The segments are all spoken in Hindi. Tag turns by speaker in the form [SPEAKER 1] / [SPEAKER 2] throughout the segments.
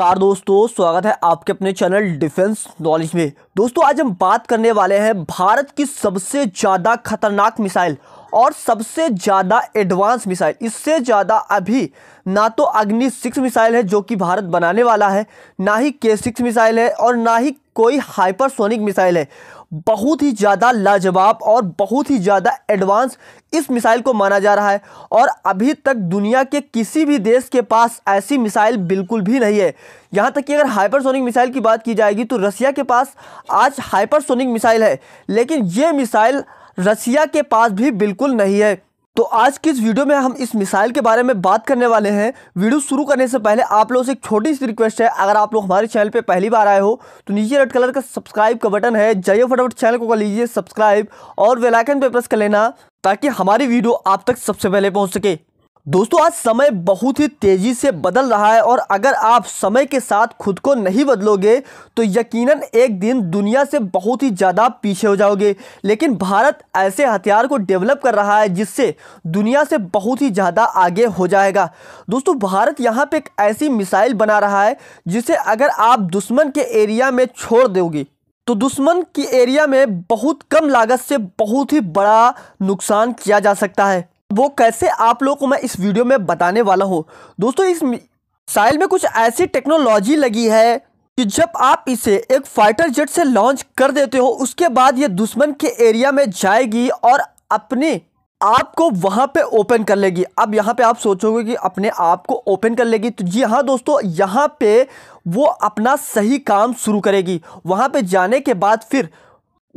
[SPEAKER 1] नमस्कार दोस्तों स्वागत है आपके अपने चैनल डिफेंस नॉलेज में दोस्तों आज हम बात करने वाले हैं भारत की सबसे ज़्यादा खतरनाक मिसाइल और सबसे ज़्यादा एडवांस मिसाइल इससे ज़्यादा अभी ना तो अग्नि सिक्स मिसाइल है जो कि भारत बनाने वाला है ना ही के सिक्स मिसाइल है और ना ही कोई हाइपरसोनिक मिसाइल है बहुत ही ज़्यादा लाजवाब और बहुत ही ज़्यादा एडवांस इस मिसाइल को माना जा रहा है और अभी तक दुनिया के किसी भी देश के पास ऐसी मिसाइल बिल्कुल भी नहीं है यहाँ तक कि अगर हाइपरसोनिक मिसाइल की बात की जाएगी तो रसिया के पास आज हाइपरसोनिक मिसाइल है लेकिन ये मिसाइल रसिया के पास भी बिल्कुल नहीं है तो आज की इस वीडियो में हम इस मिसाइल के बारे में बात करने वाले हैं वीडियो शुरू करने से पहले आप लोगों से एक छोटी सी रिक्वेस्ट है अगर आप लोग हमारे चैनल पर पहली बार आए हो तो नीचे रेड कलर का सब्सक्राइब का बटन है जाइए फटाफट चैनल को कर लीजिए सब्सक्राइब और वेलाइकन पे प्रेस कर लेना ताकि हमारी वीडियो आप तक सबसे पहले पहुँच सके दोस्तों आज समय बहुत ही तेज़ी से बदल रहा है और अगर आप समय के साथ खुद को नहीं बदलोगे तो यकीनन एक दिन दुनिया से बहुत ही ज़्यादा पीछे हो जाओगे लेकिन भारत ऐसे हथियार को डेवलप कर रहा है जिससे दुनिया से बहुत ही ज़्यादा आगे हो जाएगा दोस्तों भारत यहाँ पे एक ऐसी मिसाइल बना रहा है जिसे अगर आप दुश्मन के एरिया में छोड़ दोगे तो दुश्मन की एरिया में बहुत कम लागत से बहुत ही बड़ा नुकसान किया जा सकता है वो कैसे आप लोगों को मैं इस वीडियो में बताने वाला हूँ दोस्तों इस साइल में कुछ ऐसी टेक्नोलॉजी लगी है कि जब आप इसे एक फाइटर जेट से लॉन्च कर देते हो उसके बाद ये दुश्मन के एरिया में जाएगी और अपने आप को वहाँ पे ओपन कर लेगी अब यहाँ पे आप सोचोगे कि अपने आप को ओपन कर लेगी तो जी हाँ दोस्तों यहाँ पे वो अपना सही काम शुरू करेगी वहाँ पे जाने के बाद फिर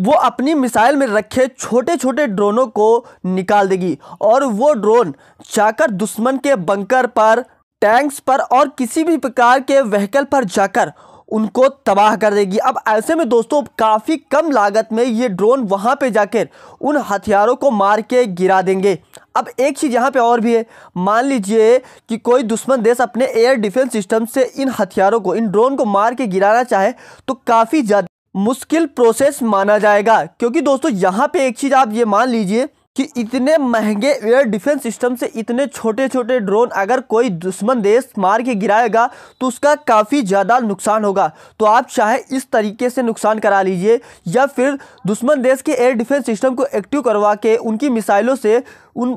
[SPEAKER 1] वो अपनी मिसाइल में रखे छोटे छोटे ड्रोनों को निकाल देगी और वो ड्रोन जाकर दुश्मन के बंकर पर टैंक्स पर और किसी भी प्रकार के व्हीकल पर जाकर उनको तबाह कर देगी अब ऐसे में दोस्तों काफ़ी कम लागत में ये ड्रोन वहाँ पे जाकर उन हथियारों को मार के गिरा देंगे अब एक चीज़ यहाँ पे और भी है मान लीजिए कि कोई दुश्मन देश अपने एयर डिफेंस सिस्टम से इन हथियारों को इन ड्रोन को मार के गिराना चाहे तो काफ़ी ज़्यादा मुश्किल प्रोसेस माना जाएगा क्योंकि दोस्तों यहाँ पे एक चीज़ आप ये मान लीजिए कि इतने महंगे एयर डिफेंस सिस्टम से इतने छोटे छोटे ड्रोन अगर कोई दुश्मन देश मार के गिराएगा तो उसका काफ़ी ज़्यादा नुकसान होगा तो आप चाहे इस तरीके से नुकसान करा लीजिए या फिर दुश्मन देश के एयर डिफेंस सिस्टम को एक्टिव करवा के उनकी मिसाइलों से उन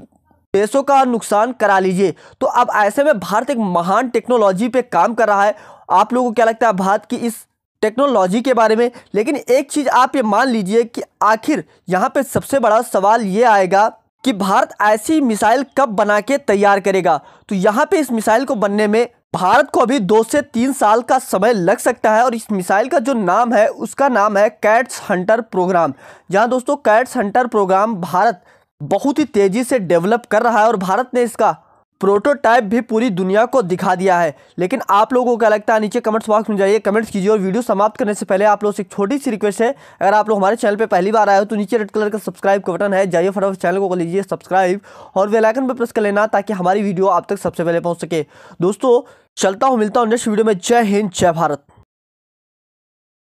[SPEAKER 1] देशों का नुकसान करा लीजिए तो अब ऐसे में भारत एक महान टेक्नोलॉजी पर काम कर रहा है आप लोगों को क्या लगता है भारत की इस टेक्नोलॉजी के बारे में लेकिन एक चीज़ आप ये मान लीजिए कि आखिर यहाँ पे सबसे बड़ा सवाल ये आएगा कि भारत ऐसी मिसाइल कब बना के तैयार करेगा तो यहाँ पे इस मिसाइल को बनने में भारत को अभी दो से तीन साल का समय लग सकता है और इस मिसाइल का जो नाम है उसका नाम है कैट्स हंटर प्रोग्राम जहाँ दोस्तों कैट्स हंटर प्रोग्राम भारत बहुत ही तेज़ी से डेवलप कर रहा है और भारत ने इसका प्रोटोटाइप भी पूरी दुनिया को दिखा दिया है लेकिन आप लोगों को क्या लगता है नीचे कमेंट्स बॉक्स में जाइए कमेंट्स कीजिए और वीडियो समाप्त करने से पहले आप लोग से एक छोटी सी रिक्वेस्ट है अगर आप लोग हमारे चैनल पर पहली बार आए हो तो नीचे रेड कलर का सब्सक्राइब का बटन है जाइए फटाफट चैनल को कर लीजिए सब्सक्राइब और वेलाइकन पर प्रेस कर लेना ताकि हमारी वीडियो आप तक सबसे पहले पहुँच सके दोस्तों चलता हूँ मिलता हूँ नेक्स्ट वीडियो में जय हिंद जय भारत